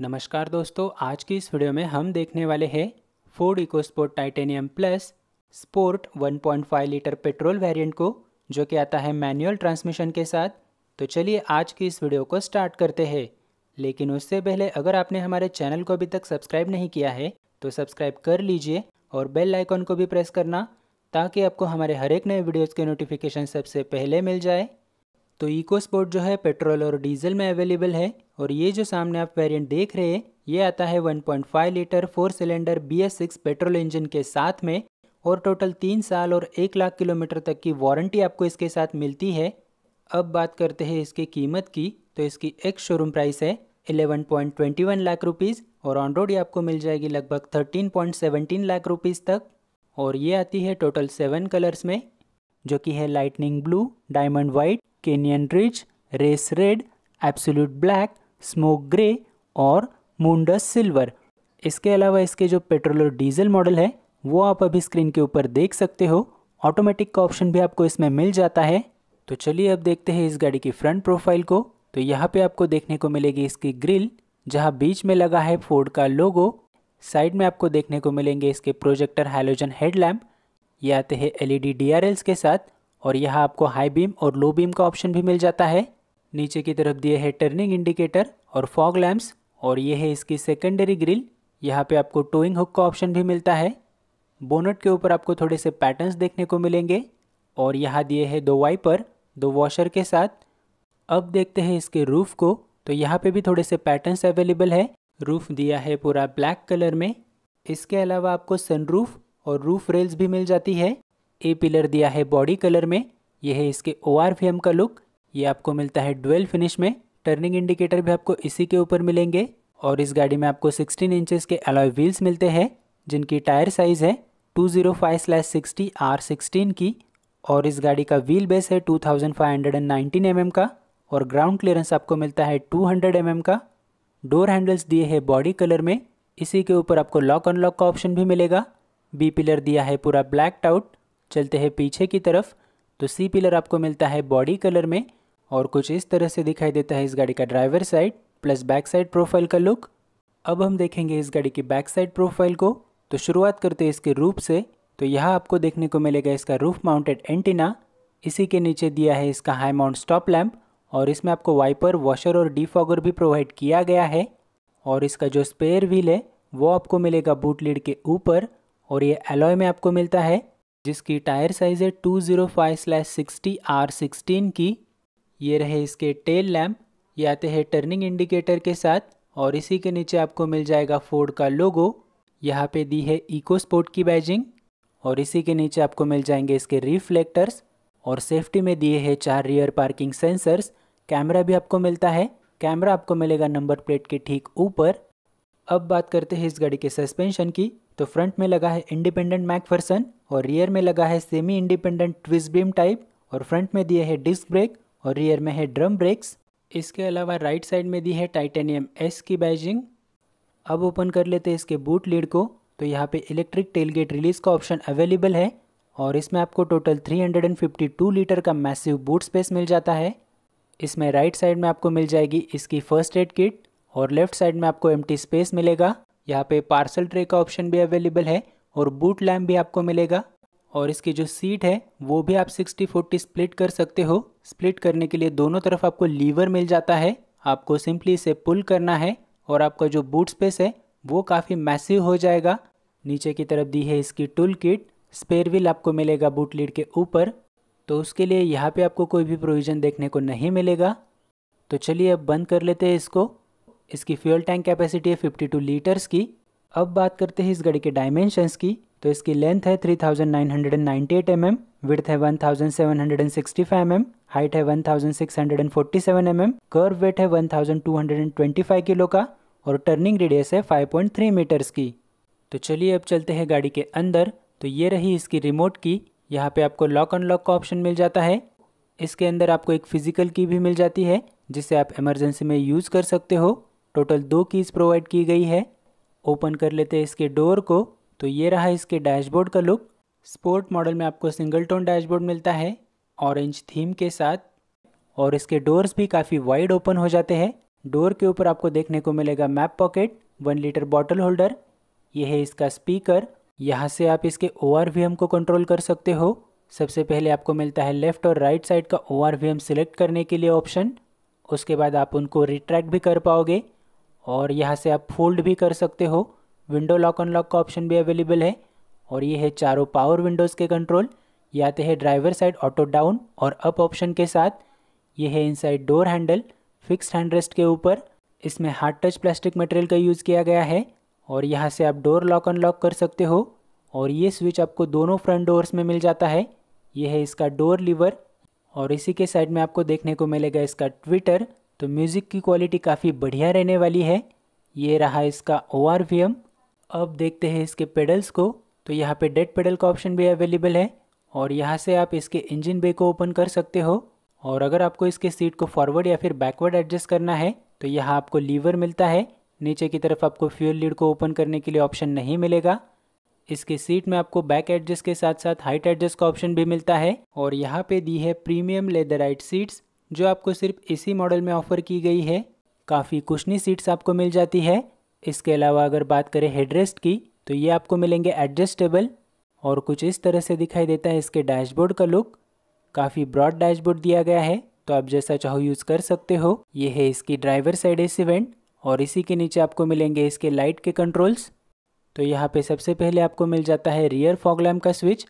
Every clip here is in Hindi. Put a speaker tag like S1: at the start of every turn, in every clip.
S1: नमस्कार दोस्तों आज की इस वीडियो में हम देखने वाले हैं Ford EcoSport Titanium plus sport 1.5 litre petrol variant को जो कि आता है मैनुअल ट्रांसमिशन के साथ तो चलिए आज की इस वीडियो को स्टार्ट करते हैं लेकिन उससे पहले अगर आपने हमारे चैनल को अभी तक सब्सक्राइब नहीं किया है तो सब्सक्राइब कर लीजिए और बेल आइकॉन को भी प्रेस करना ताकि आपको हमारे हर एक नए वीडियोज़ के नोटिफिकेशन सबसे पहले मिल जाए तो इको स्पोर्ट जो है पेट्रोल और डीजल में अवेलेबल है और ये जो सामने आप वेरिएंट देख रहे हैं ये आता है 1.5 litre four cylinder B S six petrol engine के साथ में और टोटल तीन साल और एक लाख किलोमीटर तक की वारंटी आपको इसके साथ मिलती है अब बात करते हैं इसकी कीमत की तो इसकी एक शोरूम प्राइस है 11.21 लाख रुपीज़ और ऑन रोड ये आपको मिल जाएगी लगभग 13.17 लाख रुपीज तक और ये आती है टोटल सेवन कलर्स में जो कि है lightning blue diamond white canyon ridge race red absolute black smoke grey और मूनडस सिल्वर इसके अलावा इसके जो पेट्रोल और डीजल मॉडल है वो आप अभी स्क्रीन के ऊपर देख सकते हो ऑटोमेटिक का ऑप्शन भी आपको इसमें मिल जाता है तो चलिए अब देखते हैं इस गाड़ी की फ्रंट प्रोफाइल को तो यहाँ पे आपको देखने को मिलेगी इसकी ग्रिल जहाँ बीच में लगा है फोर्ड का लोगो साइड में आपको देखने को मिलेंगे इसके प्रोजेक्टर हाइलोजन हेडलैम्प ये आते हैं एलईडी ई के साथ और यहाँ आपको हाई बीम और लो बीम का ऑप्शन भी मिल जाता है नीचे की तरफ दिए है टर्निंग इंडिकेटर और फॉग लैम्प्स और ये है इसकी सेकेंडरी ग्रिल यहाँ पे आपको टोइंग हुक का ऑप्शन भी मिलता है बोनट के ऊपर आपको थोड़े से पैटर्न्स देखने को मिलेंगे और यहाँ दिए है दो वाइपर दो वॉशर के साथ अब देखते हैं इसके रूफ़ को तो यहाँ पे भी थोड़े से पैटर्न्स अवेलेबल है रूफ़ दिया है पूरा ब्लैक कलर में इसके अलावा आपको सनरूफ और रूफ रेल्स भी मिल जाती है ए पिलर दिया है बॉडी कलर में यह है इसके ओ का लुक ये आपको मिलता है ड्वेल फिनिश में टर्निंग इंडिकेटर भी आपको इसी के ऊपर मिलेंगे और इस गाड़ी में आपको 16 इंचेस के अलॉय व्हील्स मिलते हैं जिनकी टायर साइज़ है 205/60 R16 की और इस गाड़ी का व्हील बेस है 2519 mm का और ग्राउंड क्लियरेंस आपको मिलता है 200 mm का डोर हैंडल्स दिए हैं बॉडी कलर में इसी के ऊपर आपको लॉक अनलॉक का ऑप्शन भी मिलेगा बी पिलर दिया है पूरा ब्लैक आउट चलते हैं पीछे की तरफ तो सी पिलर आपको मिलता है बॉडी कलर में और कुछ इस तरह से दिखाई देता है इस गाड़ी का driver side plus back side profile का लुक अब हम देखेंगे इस गाड़ी की बैक साइड प्रोफाइल को तो शुरुआत करते हैं इसके रूप से तो यहाँ आपको देखने को मिलेगा इसका रूफ माउंटेड एंटीना इसी के नीचे दिया है इसका हाई माउंट स्टॉप लैम्प और इसमें आपको वाइपर वॉशर और डिफॉगर भी प्रोवाइड किया गया है और इसका जो स्पेयर व्हील है वो आपको मिलेगा बूट लीड के ऊपर और ये एलॉय में आपको मिलता है जिसकी टायर साइज़ है two zero five slash sixty R sixteen की ये रहे इसके टेल लैम्प ये आते हैं टर्निंग इंडिकेटर के साथ और इसी के नीचे आपको मिल जाएगा फोर्ड का लोगो यहाँ पे दी है इको स्पोर्ट की बैजिंग और इसी के नीचे आपको मिल जाएंगे इसके रिफ्लेक्टर्स और सेफ्टी में दिए हैं चार रियर पार्किंग सेंसर्स कैमरा भी आपको मिलता है कैमरा आपको मिलेगा नंबर प्लेट के ठीक ऊपर अब बात करते हैं इस गाड़ी के सस्पेंशन की तो फ्रंट में लगा है इंडिपेंडेंट मैकफर्सन और रियर में लगा है semi independent twist beam type और फ्रंट में दिए है डिस्क ब्रेक और रियर में है ड्रम ब्रेक्स इसके अलावा राइट साइड में दी है टाइटेनियम एस की बैजिंग अब ओपन कर लेते हैं इसके बूट लीड को तो यहाँ पे इलेक्ट्रिक टेलगेट रिलीज का ऑप्शन अवेलेबल है और इसमें आपको टोटल 352 लीटर का मैसिव बूट स्पेस मिल जाता है इसमें राइट साइड में आपको मिल जाएगी इसकी फर्स्ट एड किट और लेफ्ट साइड में आपको एम स्पेस मिलेगा यहाँ पे पार्सल ट्रे का ऑप्शन भी अवेलेबल है और बूट लैम्प भी आपको मिलेगा और इसकी जो सीट है वो भी आप 60 40 स्प्लिट कर सकते हो स्प्लिट करने के लिए दोनों तरफ आपको लीवर मिल जाता है आपको सिंपली इसे पुल करना है और आपका जो बूट स्पेस है वो काफ़ी मैसिव हो जाएगा नीचे की तरफ दी है इसकी टूल किट स्पेयर व्हील आपको मिलेगा बूट लीड के ऊपर तो उसके लिए यहाँ पे आपको कोई भी प्रोविज़न देखने को नहीं मिलेगा तो चलिए अब बंद कर लेते हैं इसको इसकी फ्यूल टैंक कैपेसिटी है 52 लीटर्स की अब बात करते हैं इस घड़ी के डायमेंशंस की तो इसकी लेंथ है 3998 mm, विड्थ है 1765 mm, हाइट है 1647 mm, कर्व वेट है 1225 किलो का और टर्निंग रेडियस है 5.3 मीटर्स की तो चलिए अब चलते हैं गाड़ी के अंदर तो ये रही इसकी रिमोट की यहाँ पे आपको लॉक अनलॉक का ऑप्शन मिल जाता है इसके अंदर आपको एक फिजिकल की भी मिल जाती है जिसे आप इमरजेंसी में यूज़ कर सकते हो टोटल दो कीज़ प्रोवाइड की गई है ओपन कर लेते हैं इसके डोर को तो ये रहा इसके डैशबोर्ड का लुक स्पोर्ट मॉडल में आपको सिंगल टोन डैशबोर्ड मिलता है ऑरेंज थीम के साथ और इसके डोर्स भी काफ़ी वाइड ओपन हो जाते हैं डोर के ऊपर आपको देखने को मिलेगा map pocket one litre bottle holder यह है इसका स्पीकर यहाँ से आप इसके ओ को कंट्रोल कर सकते हो सबसे पहले आपको मिलता है लेफ़्ट और राइट साइड का ओ सिलेक्ट करने के लिए ऑप्शन उसके बाद आप उनको रिट्रैक्ट भी कर पाओगे और यहाँ से आप फोल्ड भी कर सकते हो विंडो लॉक अनलॉक का ऑप्शन भी अवेलेबल है और ये है चारों पावर विंडोज़ के कंट्रोल ये आते हैं ड्राइवर साइड ऑटो डाउन और अप ऑप्शन के साथ ये है inside door handle fix handrest के ऊपर इसमें हार्ड टच प्लास्टिक मटेरियल का यूज़ किया गया है और यहाँ से आप डोर लॉक अनलॉक कर सकते हो और ये स्विच आपको दोनों फ्रंट डोर्स में मिल जाता है ये है इसका डोर लीवर और इसी के साइड में आपको देखने को मिलेगा इसका ट्विटर तो म्यूज़िक की क्वालिटी काफ़ी बढ़िया रहने वाली है ये रहा इसका ओ अब देखते हैं इसके पेडल्स को तो यहाँ पे डेड पेडल का ऑप्शन भी अवेलेबल है और यहाँ से आप इसके इंजन बे को ओपन कर सकते हो और अगर आपको इसके सीट को फॉरवर्ड या फिर बैकवर्ड एडजस्ट करना है तो यहाँ आपको लीवर मिलता है नीचे की तरफ आपको फ्यूल लीड को ओपन करने के लिए ऑप्शन नहीं मिलेगा इसके सीट में आपको बैक एडजस्ट के साथ साथ हाइट एडजस्ट का ऑप्शन भी मिलता है और यहाँ पे दी है प्रीमियम लेदर राइट सीट्स जो आपको सिर्फ इसी मॉडल में ऑफ़र की गई है काफ़ी कुशनी सीट्स आपको मिल जाती है इसके अलावा अगर बात करें हेडरेस्ट की तो ये आपको मिलेंगे एडजस्टेबल और कुछ इस तरह से दिखाई देता है इसके डैशबोर्ड का लुक काफ़ी ब्रॉड डैशबोर्ड दिया गया है तो आप जैसा चाहो यूज़ कर सकते हो ये है इसकी ड्राइवर साइड ए सीवेंट और इसी के नीचे आपको मिलेंगे इसके लाइट के कंट्रोल्स तो यहाँ पे सबसे पहले आपको मिल जाता है रियर फॉग लैम्प का स्विच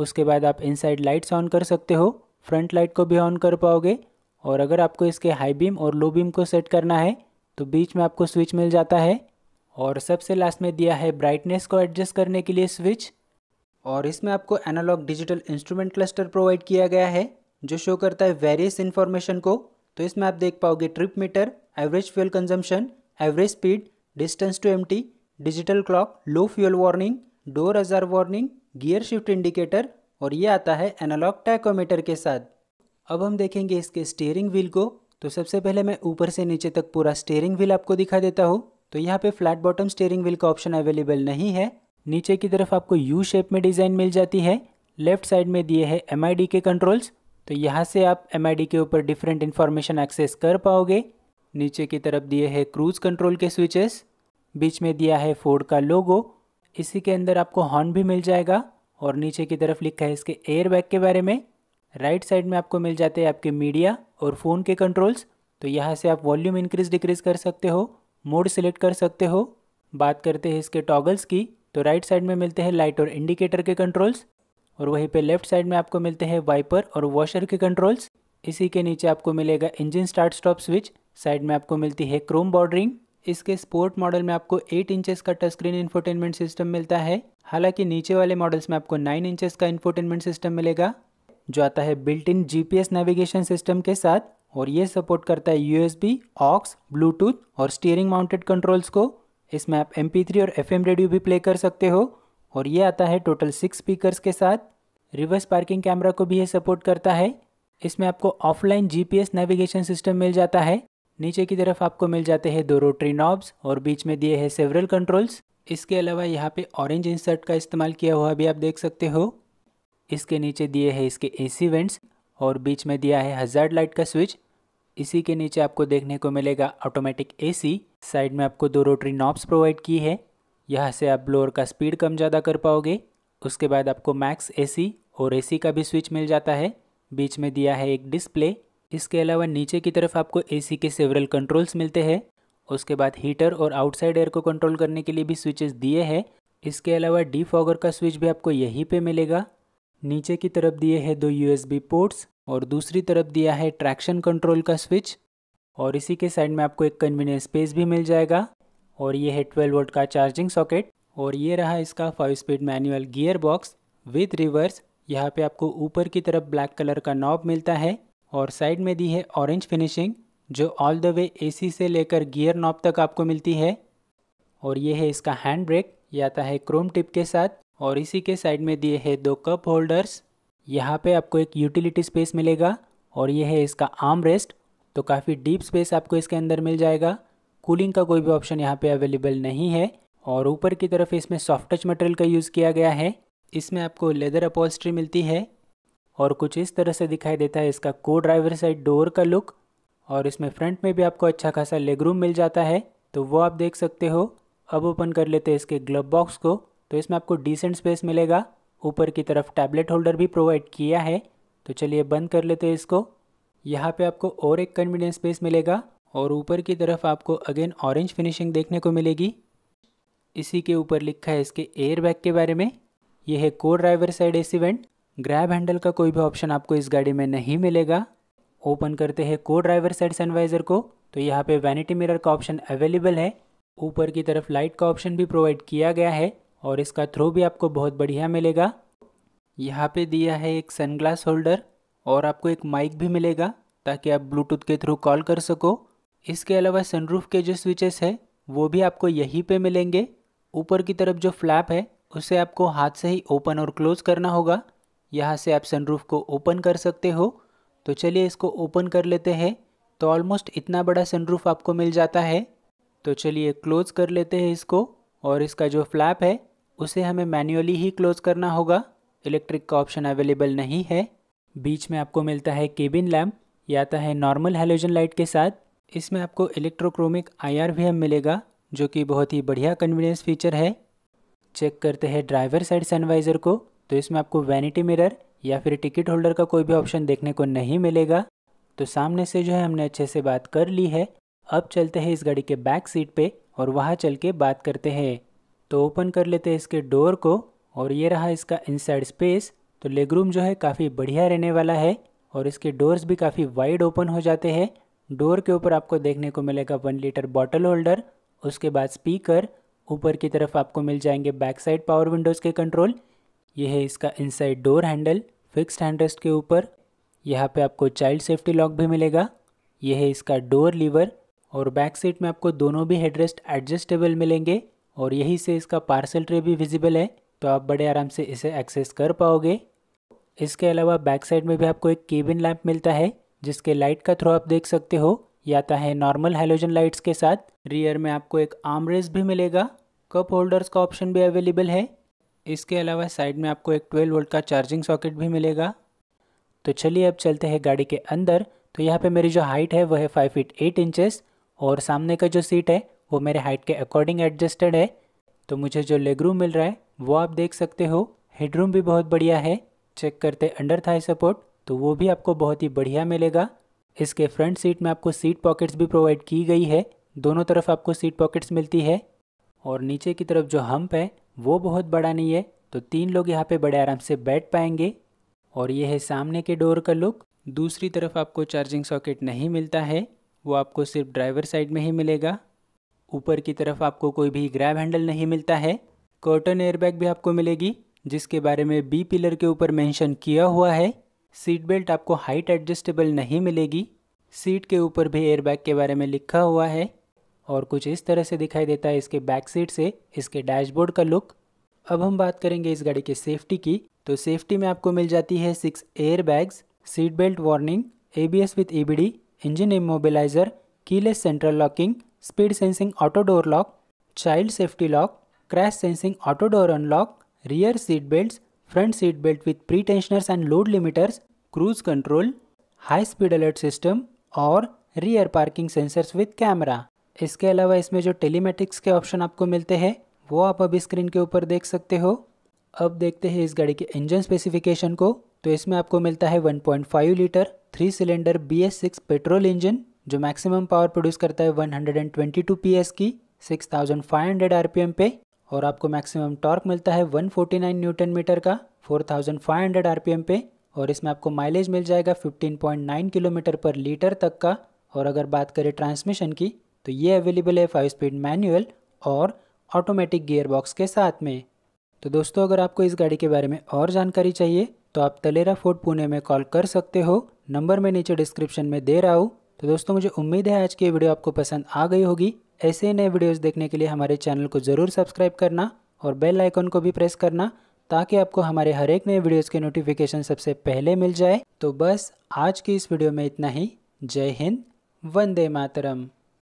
S1: उसके बाद आप इनसाइड लाइट्स ऑन कर सकते हो फ्रंट लाइट को भी ऑन कर पाओगे और अगर आपको इसके हाई बीम और लो बीम को सेट करना है तो बीच में आपको स्विच मिल जाता है और सबसे लास्ट में दिया है ब्राइटनेस को एडजस्ट करने के लिए स्विच और इसमें आपको analogue digital instrument cluster provide किया गया है जो शो करता है वेरियस इन्फॉर्मेशन को तो इसमें आप देख पाओगे trip meter average fuel consumption average speed distance to एम digital clock low fuel warning door ajar warning gear shift indicator और ये आता है एनालॉग टैकोमीटर के साथ अब हम देखेंगे इसके स्टेयरिंग व्हील को तो सबसे पहले मैं ऊपर से नीचे तक पूरा स्टेयरिंग व्हील आपको दिखा देता हूँ तो यहाँ पे फ्लैट बॉटम स्टेयरिंग व्हील का ऑप्शन अवेलेबल नहीं है नीचे की तरफ आपको यू शेप में डिज़ाइन मिल जाती है लेफ्ट साइड में दिए हैं एम के कंट्रोल्स तो यहाँ से आप एम के ऊपर डिफरेंट इन्फॉर्मेशन एक्सेस कर पाओगे नीचे की तरफ दिए है क्रूज कंट्रोल के स्विचेस बीच में दिया है फोर्ड का लोगो इसी के अंदर आपको हॉर्न भी मिल जाएगा और नीचे की तरफ लिखा है इसके एयरबैग के बारे में राइट साइड में आपको मिल जाते हैं आपके मीडिया और फ़ोन के कंट्रोल्स तो यहाँ से आप वॉल्यूम इंक्रीज़ डिक्रीज़ कर सकते हो मोड सिलेक्ट कर सकते हो बात करते हैं इसके टॉगल्स की तो राइट साइड में मिलते हैं लाइट और इंडिकेटर के कंट्रोल्स और वहीं पे लेफ्ट साइड में आपको मिलते हैं वाइपर और वॉशर के कंट्रोल्स इसी के नीचे आपको मिलेगा engine start stop switch side में आपको मिलती है क्रोम बॉर्डरिंग इसके स्पोर्ट मॉडल में आपको 8 इंचेस का टच स्क्रीन इन्फोटेनमेंट सिस्टम मिलता है हालांकि नीचे वाले मॉडल्स में आपको 9 इंचेस का इन्फोटेनमेंट सिस्टम मिलेगा जो आता है built in GPS navigation system के साथ और ये सपोर्ट करता है यूएसबी ऑक्स ब्लूटूथ और स्टीयरिंग माउंटेड कंट्रोल्स को इसमें आप एम और एफ रेडियो भी प्ले कर सकते हो और ये आता है टोटल सिक्स स्पीकर्स के साथ रिवर्स पार्किंग कैमरा को भी ये सपोर्ट करता है इसमें आपको ऑफलाइन जीपीएस नेविगेशन सिस्टम मिल जाता है नीचे की तरफ आपको मिल जाते हैं दो रोटरी नॉब्स और बीच में दिए हैं सेवरल कंट्रोल्स इसके अलावा यहाँ पे ऑरेंज इंसर्ट का इस्तेमाल किया हुआ भी आप देख सकते हो इसके नीचे दिए है इसके एसी वेंट्स और बीच में दिया है हज़ार्ड लाइट का स्विच इसी के नीचे आपको देखने को मिलेगा ऑटोमेटिक एसी साइड में आपको दो रोटरी नॉब्स प्रोवाइड की है यहाँ से आप ब्लोअर का स्पीड कम ज़्यादा कर पाओगे उसके बाद आपको मैक्स एसी और एसी का भी स्विच मिल जाता है बीच में दिया है एक डिस्प्ले इसके अलावा नीचे की तरफ आपको एसी के सेवरल कंट्रोल्स मिलते हैं उसके बाद हीटर और आउटसाइड एयर को कंट्रोल करने के लिए भी स्विचेस दिए हैं इसके अलावा डी फॉगर का स्विच भी आपको यहीं पे मिलेगा नीचे की तरफ दिए है दो यूएसबी पोर्ट्स और दूसरी तरफ दिया है ट्रैक्शन कंट्रोल का स्विच और इसी के साइड में आपको एक कन्वीनियंस स्पेस भी मिल जाएगा और ये है ट्वेल्व वोल्ट का चार्जिंग सॉकेट और ये रहा इसका five speed manual gear box with reverse यहाँ पे आपको ऊपर की तरफ ब्लैक कलर का नॉब मिलता है और साइड में दी है ऑरेंज फिनिशिंग जो ऑल द वे एसी से लेकर गियर नॉब तक आपको मिलती है और ये है इसका हैंड ब्रेक ये आता है क्रोम टिप के साथ और इसी के साइड में दिए हैं दो कप होल्डर्स यहाँ पे आपको एक यूटिलिटी स्पेस मिलेगा और ये है इसका आर्म रेस्ट तो काफ़ी डीप स्पेस आपको इसके अंदर मिल जाएगा कूलिंग का कोई भी ऑप्शन यहाँ पे अवेलेबल नहीं है और ऊपर की तरफ इसमें सॉफ्ट टच मटेरियल का यूज़ किया गया है इसमें आपको लेदर अपोस्ट्री मिलती है और कुछ इस तरह से दिखाई देता है इसका को ड्राइवर साइड डोर का लुक और इसमें फ्रंट में भी आपको अच्छा खासा लेगरूम मिल जाता है तो वो आप देख सकते हो अब ओपन कर लेते हैं इसके ग्लब बॉक्स को तो इसमें आपको डिसेंट स्पेस मिलेगा ऊपर की तरफ टैबलेट होल्डर भी प्रोवाइड किया है तो चलिए बंद कर लेते हैं इसको यहाँ पे आपको और एक कन्वीनियंस स्पेस मिलेगा और ऊपर की तरफ आपको अगेन ऑरेंज फिनिशिंग देखने को मिलेगी इसी के ऊपर लिखा है इसके एयर बैग के बारे में यह है को driver side AC vent grab handle का कोई भी ऑप्शन आपको इस गाड़ी में नहीं मिलेगा ओपन करते हैं को ड्राइवर साइड सनवाइज़र को तो यहाँ पे वैनिटी मिरर का ऑप्शन अवेलेबल है ऊपर की तरफ लाइट का ऑप्शन भी प्रोवाइड किया गया है और इसका थ्रो भी आपको बहुत बढ़िया मिलेगा यहाँ पे दिया है एक सनग्लास होल्डर और आपको एक माइक भी मिलेगा ताकि आप ब्लूटूथ के थ्रू कॉल कर सको इसके अलावा सनरूफ के जो स्विचेस है वो भी आपको यहीं पे मिलेंगे ऊपर की तरफ जो फ्लैप है उसे आपको हाथ से ही ओपन और क्लोज़ करना होगा यहाँ से आप सनरूफ को ओपन कर सकते हो तो चलिए इसको ओपन कर लेते हैं तो ऑलमोस्ट इतना बड़ा सनरूफ आपको मिल जाता है तो चलिए क्लोज़ कर लेते हैं इसको और इसका जो फ्लैप है उसे हमें मैन्युअली ही क्लोज़ करना होगा इलेक्ट्रिक का ऑप्शन अवेलेबल नहीं है बीच में आपको मिलता है केबिन लैम्प या आता है नॉर्मल हेलोजन लाइट के साथ इसमें आपको इलेक्ट्रोक्रोमिक आर भी हम मिलेगा जो कि बहुत ही बढ़िया कन्वीनियंस फीचर है चेक करते हैं ड्राइवर साइड सनवाइज़र को तो इसमें आपको वैनिटी मिरर या फिर टिकट होल्डर का कोई भी ऑप्शन देखने को नहीं मिलेगा तो सामने से जो है हमने अच्छे से बात कर ली है अब चलते हैं इस गाड़ी के बैक सीट पे और वहाँ चल के बात करते हैं तो ओपन कर लेते हैं इसके डोर को और ये रहा इसका इनसाइड स्पेस तो लेग रूम जो है काफ़ी बढ़िया रहने वाला है और इसके डोर्स भी काफ़ी वाइड ओपन हो जाते हैं डोर के ऊपर आपको देखने को मिलेगा वन लीटर बॉटल होल्डर उसके बाद स्पीकर ऊपर की तरफ आपको मिल जाएंगे बैक साइड पावर विंडोज़ के कंट्रोल ये है इसका inside door handle fixed handrest के ऊपर यहाँ पे आपको चाइल्ड सेफ्टी लॉक भी मिलेगा यह है इसका डोर लीवर और बैक सीट में आपको दोनों भी हेडरेस्ट एडजस्टेबल मिलेंगे और यही से इसका पार्सल ट्रे भी विजिबल है तो आप बड़े आराम से इसे एक्सेस कर पाओगे इसके अलावा बैक साइड में भी आपको एक केबिन लैम्प मिलता है जिसके लाइट का थ्रू आप देख सकते हो या आता है नॉर्मल हेलोजन लाइट्स के साथ रियर में आपको एक रेस भी मिलेगा कप होल्डर्स का ऑप्शन भी अवेलेबल है इसके अलावा साइड में आपको एक 12 वोल्ट का चार्जिंग सॉकेट भी मिलेगा तो चलिए अब चलते हैं गाड़ी के अंदर तो यहाँ पे मेरी जो हाइट है वह है फाइव फीट एट इंचेस और सामने का जो सीट है वो मेरे हाइट के अकॉर्डिंग एडजस्टेड है तो मुझे जो लेग रूम मिल रहा है वो आप देख सकते हो हेड रूम भी बहुत बढ़िया है चेक करते अंडर थाई सपोर्ट तो वो भी आपको बहुत ही बढ़िया मिलेगा इसके फ्रंट सीट में आपको सीट पॉकेट्स भी प्रोवाइड की गई है दोनों तरफ आपको सीट पॉकेट्स मिलती है और नीचे की तरफ जो हम्प है वो बहुत बड़ा नहीं है तो तीन लोग यहाँ पे बड़े आराम से बैठ पाएंगे और ये है सामने के डोर का लुक दूसरी तरफ आपको चार्जिंग सॉकेट नहीं मिलता है वो आपको सिर्फ ड्राइवर साइड में ही मिलेगा ऊपर की तरफ आपको कोई भी ग्रैब हैंडल नहीं मिलता है कॉटन एयरबैग भी आपको मिलेगी जिसके बारे में बी पिलर के ऊपर मेंशन किया हुआ है सीट बेल्ट आपको हाइट एडजस्टेबल नहीं मिलेगी सीट के ऊपर भी एयरबैग के बारे में लिखा हुआ है और कुछ इस तरह से दिखाई देता है इसके बैक सीट से इसके डैशबोर्ड का लुक अब हम बात करेंगे इस गाड़ी के सेफ्टी की तो सेफ्टी में आपको मिल जाती है six airbags seat belt warning A B S with E B D engine immobiliser keyless central locking speed sensing auto door lock child safety lock crash sensing auto door unlock rear seat belt front seat belt with pre tensioners and load limiters cruise control high speed alert system और rear parking sensors with camera इसके अलावा इसमें जो टेलीमेटिक्स के ऑप्शन आपको मिलते हैं वो आप अभी स्क्रीन के ऊपर देख सकते हो अब देखते हैं इस गाड़ी के इंजन स्पेसिफिकेशन को तो इसमें आपको मिलता है 1.5 litre three cylinder B S six petrol engine जो मैक्सिमम पावर प्रोड्यूस करता है 122 पीएस की 6500 आरपीएम पे और आपको मैक्सिमम टॉर्क मिलता है 149 न्यूटन मीटर का 4500 आरपीएम पे और इसमें आपको माइलेज मिल जाएगा 15.9 किलोमीटर पर लीटर तक का और अगर बात करें ट्रांसमिशन की तो ये अवेलेबल है फाइव स्पीड मैनुअल और ऑटोमेटिक गियर बॉक्स के साथ में तो दोस्तों अगर आपको इस गाड़ी के बारे में और जानकारी चाहिए तो आप तलेरा फोर्ट पुणे में कॉल कर सकते हो नंबर मैं नीचे डिस्क्रिप्शन में दे रहा हूँ तो दोस्तों मुझे उम्मीद है आज की वीडियो आपको पसंद आ गई होगी ऐसे नए वीडियोस देखने के लिए हमारे चैनल को ज़रूर सब्सक्राइब करना और बेल आइकन को भी प्रेस करना ताकि आपको हमारे हर एक नए वीडियोस के नोटिफिकेशन सबसे पहले मिल जाए तो बस आज की इस वीडियो में इतना ही जय हिंद वंदे मातरम